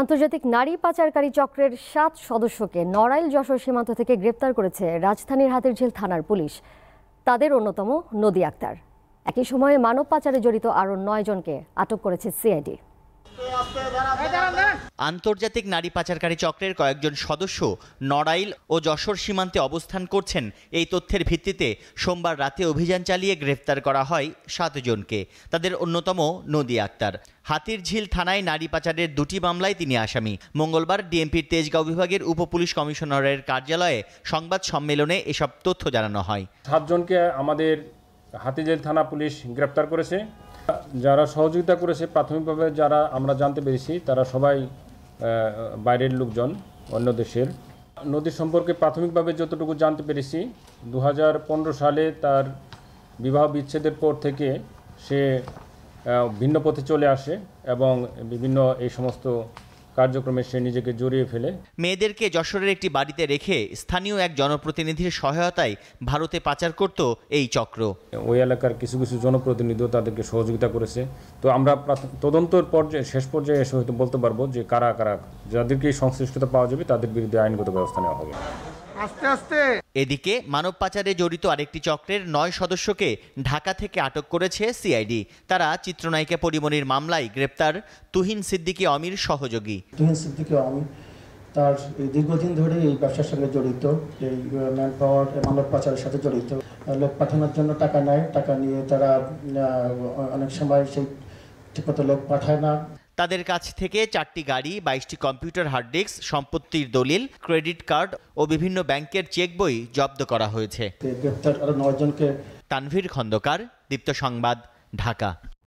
আন্তর্জাতিক নারী পাচারকারী চক্রের সাত সদস্যকে নড়াইল যশোর সীমান্ত থেকে গ্রেপ্তার করেছে রাজধানীর হাতের ঝেল থানার পুলিশ তাদের অন্যতম নদী আক্তার একই সময়ে মানব পাচারে জড়িত আরও নয় জনকে আটক করেছে সিআইডি আন্তর্জাতিক নারী পাচারকারী চক্রের কয়েকজন সদস্য নড়াইল ও যশোর সীমান্তে অবস্থান করছেন এই তথ্যের ভিত্তিতে সোমবার রাতে অভিযান চালিয়ে গ্রেফতার করা হয় সাতজনকে তাদের অন্যতম নদী আক্তার হাতিরঝিল থানায় নারী পাচারের দুটি মামলায় তিনি আসামি মঙ্গলবার ডিএমপির তেজগাঁও বিভাগের উপপুলিশ কমিশনারের কার্যালয়ে সংবাদ সম্মেলনে এসব তথ্য জানানো হয় সাতজনকে আমাদের হাতিঝিল থানা পুলিশ গ্রেপ্তার করেছে যারা সহযোগিতা করেছে প্রাথমিকভাবে যারা আমরা জানতে পেরেছি তারা সবাই বাইরের লোকজন অন্য দেশের নদী সম্পর্কে প্রাথমিকভাবে যতটুকু জানতে পেরেছি দু সালে তার বিবাহ বিচ্ছেদের পর থেকে সে ভিন্ন পথে চলে আসে এবং বিভিন্ন এই সমস্ত কার্যক্রমে সে নিজেকে জড়িয়ে ফেলে মেয়েদেরকে যশোরের একটি বাড়িতে রেখে স্থানীয় এক জনপ্রতিনিধির সহায়তায় ভারতে পাচার করত এই চক্র ওই এলাকার কিছু কিছু জনপ্রতিনিধিও তাদেরকে সহযোগিতা করেছে তো আমরা তদন্তর পর্যায়ে শেষ পর্যায়ে এসে হয়তো বলতে পারবো যে কারা কারা যাদেরকে সংশ্লিষ্টতা পাওয়া যাবে তাদের বিরুদ্ধে আইনগত ব্যবস্থা নেওয়া হবে আস্তে আস্তে এদিকে মানব পাচারে জড়িত আরেকটি চক্রের নয় সদস্যকে ঢাকা থেকে আটক করেছে সিআইডি তারা চিত্রনায়িকা পরিমনির মামলায় গ্রেপ্তার তুহিন সিদ্দিকি অমির সহযোগী তুহিন সিদ্দিকি অমির তার দীর্ঘদিন ধরে এই ব্যবসার সঙ্গে জড়িত এই ম্যান পাওয়ার মানব পাচারের সাথে জড়িত লোক পাঠানোর জন্য টাকা নেয় টাকা নিয়ে তারা অনেক সময় সেই ঠিকমতো লোক পাঠায় না তাদের কাছ থেকে চারটি গাড়ি বাইশটি কম্পিউটার হার্ড ডিস্ক সম্পত্তির দলিল ক্রেডিট কার্ড ও বিভিন্ন ব্যাংকের চেক বই জব্দ করা হয়েছে তানভীর খন্দকার দীপ্ত সংবাদ ঢাকা